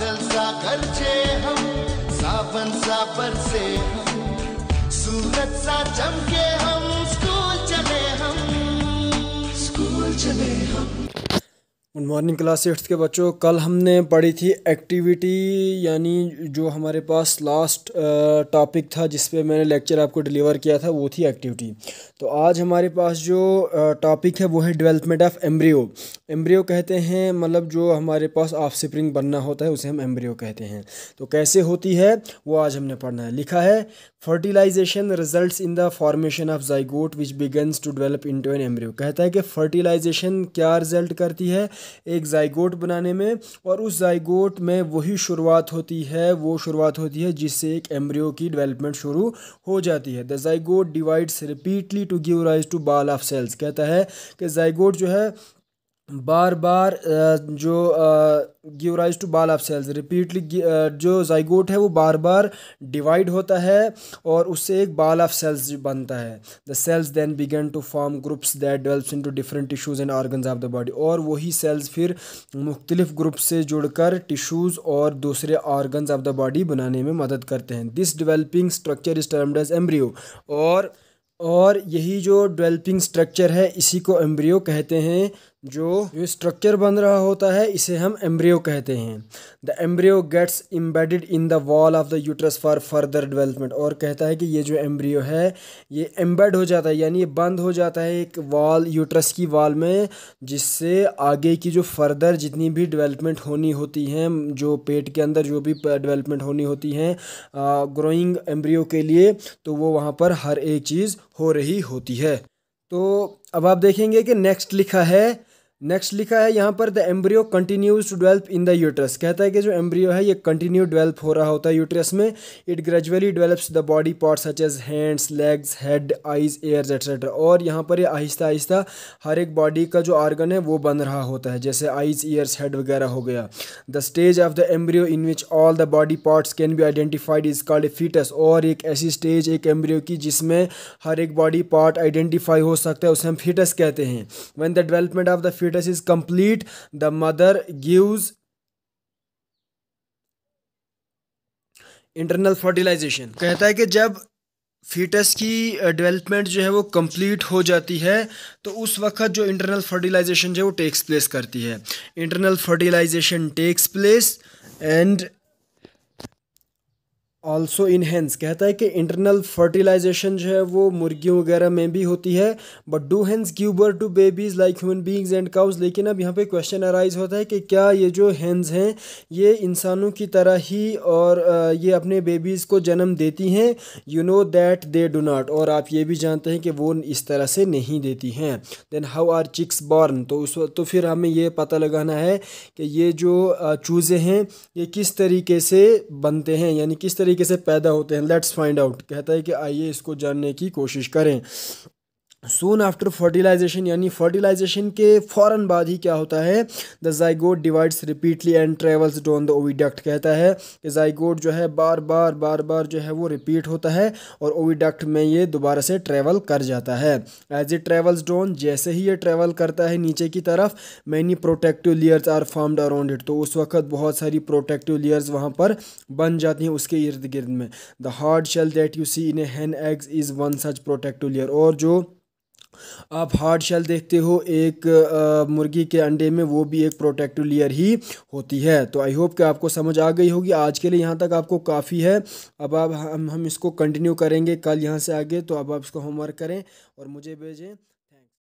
बादल सा गरजे हम सावन सा बरसे हम सूरज सा चमके गुड मॉर्निंग क्लास एट्थ के बच्चों कल हमने पढ़ी थी एक्टिविटी यानी जो हमारे पास लास्ट टॉपिक था जिस पे मैंने लेक्चर आपको डिलीवर किया था वो थी एक्टिविटी तो आज हमारे पास जो टॉपिक है वो है डेवलपमेंट ऑफ एम्ब्रियो एम्ब्रियो कहते हैं मतलब जो हमारे पास ऑफ स्प्रिंग बनना होता है उसे हम एम्ब्रियो कहते हैं तो कैसे होती है वो आज हमने पढ़ना है लिखा है fertilization result in the formation of zygote which begins to develop into an embryo कहता है कि फर्टिलाइजेशन क्या रिजल्ट करती है एक जाइगोट बनाने में और उस जायगोट में वही शुरुआत होती है वो शुरुआत होती है जिससे एक एम्ब्रियो की डेवलपमेंट शुरू हो जाती है the zygote divides repeatedly to give rise to ball of cells कहता है कि जाइगोट जो है बार बार जो give rise to ball of cells repeatedly जो जाइगोट है वो बार बार डिवाइड होता है और उससे एक बाल ऑफ सेल्स बनता है the cells then begin to form groups that develops into different tissues and organs of the body और वही सेल्स फिर मुख्तलिफ ग्रुप से जुड़कर टिश्यूज़ और दूसरे ऑर्गन्स ऑफ द बॉडी बनाने में मदद करते हैं this developing structure is termed as embryo और और यही जो डेवलपिंग स्ट्रक्चर है इसी को एम्ब्रियो कहते हैं जो जो स्ट्रक्चर बन रहा होता है इसे हम एम्ब्रियो कहते हैं the embryo gets embedded in the wall of the uterus for further development और कहता है कि ये जो एम्ब्रियो है ये एम्बेड हो जाता है यानी ये बंद हो जाता है एक वॉल यूट्रस की वॉल में जिससे आगे की जो फर्दर जितनी भी डेवलपमेंट होनी होती हैं जो पेट के अंदर जो भी डेवलपमेंट होनी होती हैं ग्रोइंग एम्ब्रियो के लिए तो वो वहाँ पर हर एक चीज़ हो रही होती है तो अब आप देखेंगे कि नेक्स्ट लिखा है नेक्स्ट लिखा है यहाँ पर the embryo continues to develop in the uterus कहता है कि जो एम्ब्रियो है ये कंटिन्यू डेवलप हो रहा होता है यूट्रस में it gradually develops the body part such as hands legs head eyes ears etcetera और यहाँ पर ये आहिस्ता आहिस्ता हर एक बॉडी का जो आर्गन है वो बन रहा होता है जैसे आइज ईयर्स हेड वगैरह हो गया the stage of the embryo in which all the body parts can be identified is called a fetus और एक ऐसी स्टेज एक एम्ब्रियो की जिसमें हर एक बॉडी पार्ट आइडेंटिफाई हो सकता है उसे हम फीटस कहते हैं when the development of the fetus is complete the mother gives internal fertilisation कहता है कि जब फीटस की डेवलपमेंट uh, जो है वो कंप्लीट हो जाती है तो उस वक्त जो इंटरनल फर्टिलाइजेशन जो है वो टेक्स प्लेस करती है internal fertilisation takes place and also in hens कहता है कि इंटरनल फर्टिलाइजेशन जो है वो मुर्गियों वगैरह में भी होती है but do hens give birth to babies like human beings and cows लेकिन अब यहाँ पे क्वेश्चन अराइज होता है कि क्या ये जो हैंस हैं ये इंसानों की तरह ही और ये अपने बेबीज़ को जन्म देती हैं you know that they do not और आप ये भी जानते हैं कि वो इस तरह से नहीं देती हैं then how are chicks born तो उस तो फिर हमें ये पता लगाना है कि ये जो चूज़े हैं ये किस तरीके से बनते हैं यानी किस तरीके तरीके से पैदा होते हैं लेट्स फाइंड आउट कहता है कि आइए इसको जानने की कोशिश करें सोन आफ्टर फर्टिलाइजेशन यानी फर्टिलाइजेशन के फ़ौर बाद ही क्या होता है the zygote divides repeatedly and travels down the oviduct कहता है कि जाइगोड जो है बार बार बार बार जो है वो रिपीट होता है और ओविडक्ट में ये दोबारा से ट्रेवल कर जाता है एज ए ट्रेवल्स डॉन जैसे ही ये ट्रेवल करता है नीचे की तरफ many protective layers are formed around it तो उस वक्त बहुत सारी प्रोटेक्टिव लेयर्स वहाँ पर बन जाती हैं उसके इर्द गिर्द में the hard shell that you see in a hen eggs is one such protective layer और जो आप हार्ड शेल देखते हो एक मुर्गी के अंडे में वो भी एक प्रोटेक्टिव लेयर ही होती है तो आई होप कि आपको समझ आ गई होगी आज के लिए यहाँ तक आपको काफ़ी है अब आप हम हम इसको कंटिन्यू करेंगे कल यहाँ से आगे तो अब आप इसको होमवर्क करें और मुझे भेजें